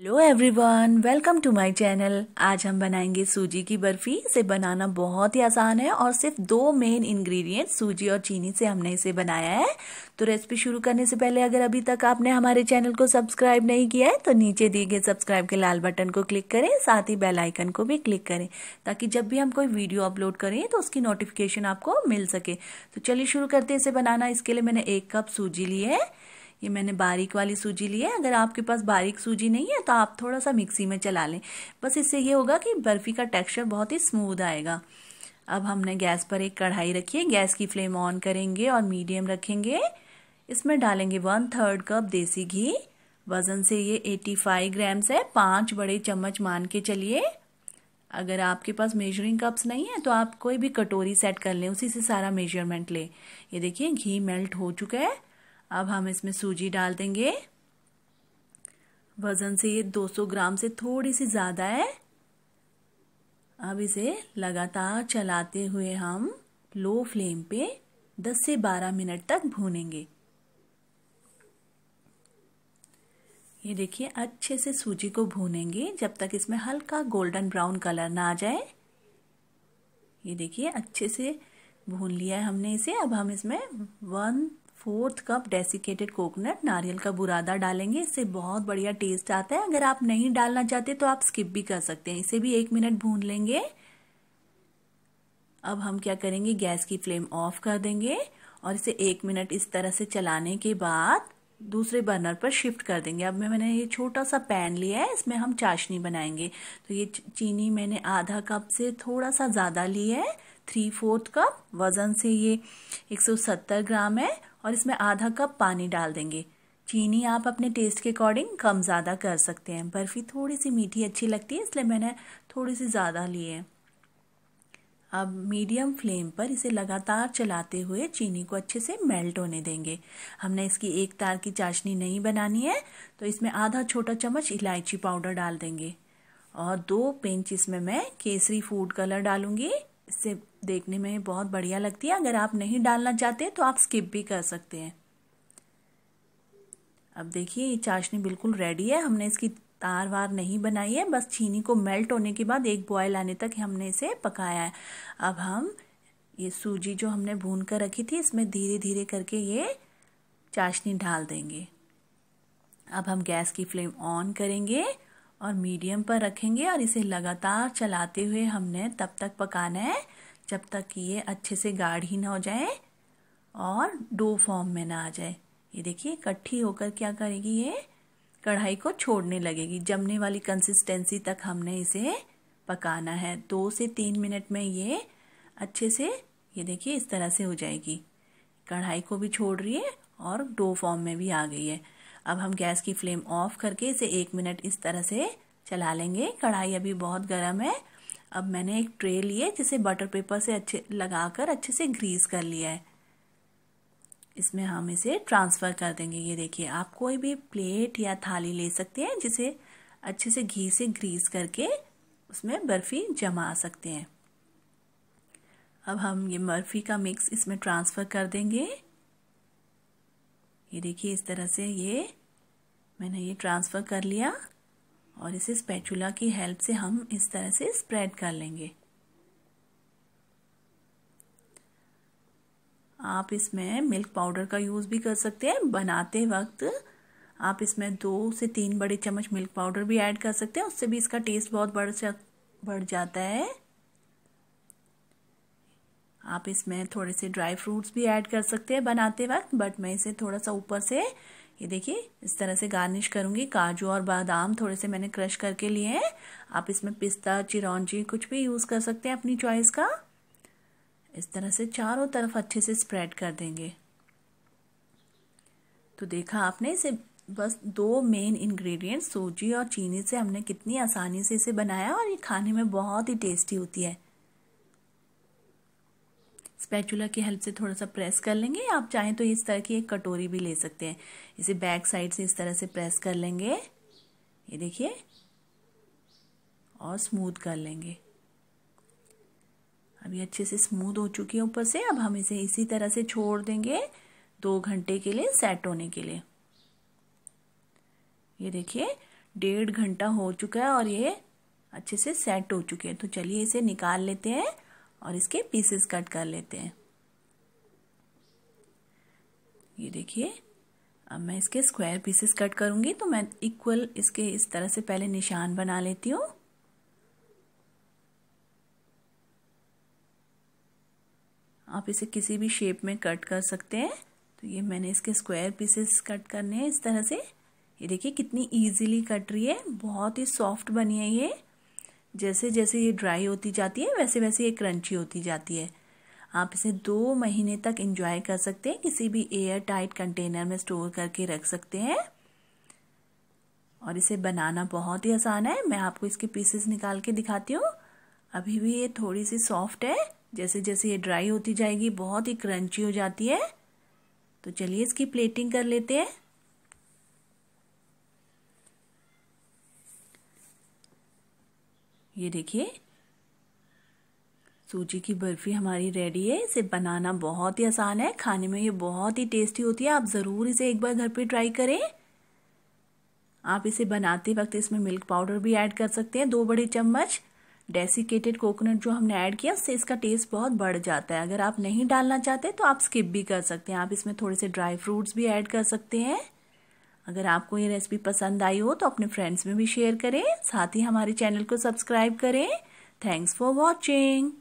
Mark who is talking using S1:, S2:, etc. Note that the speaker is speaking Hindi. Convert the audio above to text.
S1: hello everyone welcome to my channel आज हम बनाएंगे सूजी की बर्फी इसे बनाना बहुत ही आसान है और सिर्फ दो मेन इंग्रेडिएंट सूजी और चीनी से हमने इसे बनाया है तो रेसिपी शुरू करने से पहले अगर अभी तक आपने हमारे चैनल को सब्सक्राइब नहीं किया है तो नीचे दिए गए सब्सक्राइब के लाल बटन को क्लिक करें साथ ही बेलाइकन को भी क्लिक करें ताकि जब भी हम कोई वीडियो अपलोड करें तो उसकी नोटिफिकेशन आपको मिल सके तो चलिए शुरू करते हैं इसे बनाना इसके लिए मैंने एक कप सूजी ली है ये मैंने बारीक वाली सूजी ली है अगर आपके पास बारीक सूजी नहीं है तो आप थोड़ा सा मिक्सी में चला लें बस इससे ये होगा कि बर्फ़ी का टेक्सचर बहुत ही स्मूद आएगा अब हमने गैस पर एक कढ़ाई रखी है गैस की फ्लेम ऑन करेंगे और मीडियम रखेंगे इसमें डालेंगे वन थर्ड कप देसी घी वज़न से ये फाइव ग्राम्स है पाँच बड़े चम्मच मान के चलिए अगर आपके पास मेजरिंग कप्स नहीं है तो आप कोई भी कटोरी सेट कर लें उसी से सारा मेजरमेंट लें ये देखिए घी मेल्ट हो चुका है अब हम इसमें सूजी डाल देंगे वजन से ये 200 ग्राम से थोड़ी सी ज़्यादा है अब इसे लगातार चलाते हुए हम लो फ्लेम पे 10 से 12 मिनट तक भूनेंगे ये देखिए अच्छे से सूजी को भूनेंगे जब तक इसमें हल्का गोल्डन ब्राउन कलर ना आ जाए ये देखिए अच्छे से भून लिया है हमने इसे अब हम इसमें one fourth cup desiccated coconut नारियल का बुरादा डालेंगे इससे बहुत बढ़िया टेस्ट आता है अगर आप नहीं डालना चाहते तो आप स्किप भी कर सकते हैं इसे भी एक मिनट भून लेंगे अब हम क्या करेंगे गैस की फ्लेम ऑफ कर देंगे और इसे एक मिनट इस तरह से चलाने के बाद दूसरे बर्नर पर शिफ्ट कर देंगे अब मैं मैंने ये छोटा सा पैन लिया है इसमें हम चाशनी बनाएंगे तो ये चीनी मैंने आधा कप से थोड़ा सा ज़्यादा ली है थ्री फोर्थ कप वज़न से ये 170 ग्राम है और इसमें आधा कप पानी डाल देंगे चीनी आप अपने टेस्ट के अकॉर्डिंग कम ज़्यादा कर सकते हैं बर्फ़ी थोड़ी सी मीठी अच्छी लगती है इसलिए मैंने थोड़ी सी ज़्यादा ली है अब मीडियम फ्लेम पर इसे लगातार चलाते हुए चीनी को अच्छे से मेल्ट होने देंगे हमने इसकी एक तार की चाशनी नहीं बनानी है तो इसमें आधा छोटा चम्मच इलायची पाउडर डाल देंगे और दो पिंच इसमें मैं केसरी फूड कलर डालूंगी इससे देखने में बहुत बढ़िया लगती है अगर आप नहीं डालना चाहते तो आप स्किप भी कर सकते हैं अब देखिए ये चाशनी बिल्कुल रेडी है हमने इसकी तार वार नहीं बनाई है बस चीनी को मेल्ट होने के बाद एक बॉयल आने तक हमने इसे पकाया है अब हम ये सूजी जो हमने भून कर रखी थी इसमें धीरे धीरे करके ये चाशनी डाल देंगे अब हम गैस की फ्लेम ऑन करेंगे और मीडियम पर रखेंगे और इसे लगातार चलाते हुए हमने तब तक पकाना है जब तक कि ये अच्छे से गाढ़ी ना हो जाए और डो फॉर्म में ना आ जाए ये देखिए इकट्ठी होकर क्या करेगी ये कढ़ाई को छोड़ने लगेगी जमने वाली कंसिस्टेंसी तक हमने इसे पकाना है दो से तीन मिनट में ये अच्छे से ये देखिए इस तरह से हो जाएगी कढ़ाई को भी छोड़ रही है और डो फॉर्म में भी आ गई है अब हम गैस की फ्लेम ऑफ करके इसे एक मिनट इस तरह से चला लेंगे कढ़ाई अभी बहुत गर्म है अब मैंने एक ट्रे लिए जिसे बटर पेपर से अच्छे लगाकर अच्छे से ग्रीस कर लिया है इसमें हम इसे ट्रांसफ़र कर देंगे ये देखिए आप कोई भी प्लेट या थाली ले सकते हैं जिसे अच्छे से घी से ग्रीस करके उसमें बर्फ़ी जमा सकते हैं अब हम ये बर्फ़ी का मिक्स इसमें ट्रांसफ़र कर देंगे ये देखिए इस तरह से ये मैंने ये ट्रांसफ़र कर लिया और इसे स्पैचुला की हेल्प से हम इस तरह से स्प्रेड कर लेंगे आप इसमें मिल्क पाउडर का यूज़ भी कर सकते हैं बनाते वक्त आप इसमें दो से तीन बड़े चम्मच मिल्क पाउडर भी ऐड कर सकते हैं उससे भी इसका टेस्ट बहुत बढ़ बढ़ जाता है आप इसमें थोड़े से ड्राई फ्रूट्स भी ऐड कर सकते हैं बनाते वक्त बट मैं इसे थोड़ा सा ऊपर से ये देखिए इस तरह से गार्निश करूंगी काजू और बादाम थोड़े से मैंने क्रश करके लिए हैं आप इसमें पिस्ता चिरौंजी कुछ भी यूज़ कर सकते हैं अपनी चॉइस का इस तरह से चारों तरफ अच्छे से स्प्रेड कर देंगे तो देखा आपने इसे बस दो मेन इंग्रेडिएंट्स सूजी और चीनी से हमने कितनी आसानी से इसे बनाया और ये खाने में बहुत ही टेस्टी होती है स्पैचुला की हेल्प से थोड़ा सा प्रेस कर लेंगे आप चाहें तो इस तरह की एक कटोरी भी ले सकते हैं इसे बैक साइड से इस तरह से प्रेस कर लेंगे ये देखिए और स्मूथ कर लेंगे अभी अच्छे से स्मूथ हो चुकी है ऊपर से अब हम इसे इसी तरह से छोड़ देंगे दो घंटे के लिए सेट होने के लिए ये देखिए डेढ़ घंटा हो चुका है और ये अच्छे से सेट हो चुके हैं तो चलिए इसे निकाल लेते हैं और इसके पीसेस कट कर लेते हैं ये देखिए अब मैं इसके स्क्वायर पीसेस कट करूंगी तो मैं इक्वल इसके इस तरह से पहले निशान बना लेती हूँ आप इसे किसी भी शेप में कट कर सकते हैं तो ये मैंने इसके स्क्वायर पीसेस कट करने हैं इस तरह से ये देखिए कितनी इजीली कट रही है बहुत ही सॉफ्ट बनी है ये जैसे जैसे ये ड्राई होती जाती है वैसे वैसे ये क्रंची होती जाती है आप इसे दो महीने तक इंजॉय कर सकते हैं किसी भी एयर टाइट कंटेनर में स्टोर करके रख सकते हैं और इसे बनाना बहुत ही आसान है मैं आपको इसके पीसेस निकाल के दिखाती हूँ अभी भी ये थोड़ी सी सॉफ्ट है जैसे जैसे ये ड्राई होती जाएगी बहुत ही क्रंची हो जाती है तो चलिए इसकी प्लेटिंग कर लेते हैं ये देखिए सूजी की बर्फ़ी हमारी रेडी है इसे बनाना बहुत ही आसान है खाने में ये बहुत ही टेस्टी होती है आप ज़रूर इसे एक बार घर पे ट्राई करें आप इसे बनाते वक्त इसमें मिल्क पाउडर भी ऐड कर सकते हैं दो बड़े चम्मच डेसिकेटेड कोकोनट जो हमने ऐड किया उससे इसका टेस्ट बहुत बढ़ जाता है अगर आप नहीं डालना चाहते तो आप स्किप भी कर सकते हैं आप इसमें थोड़े से ड्राई फ्रूट्स भी ऐड कर सकते हैं अगर आपको ये रेसिपी पसंद आई हो तो अपने फ्रेंड्स में भी शेयर करें साथ ही हमारे चैनल को सब्सक्राइब करें थैंक्स फॉर वॉचिंग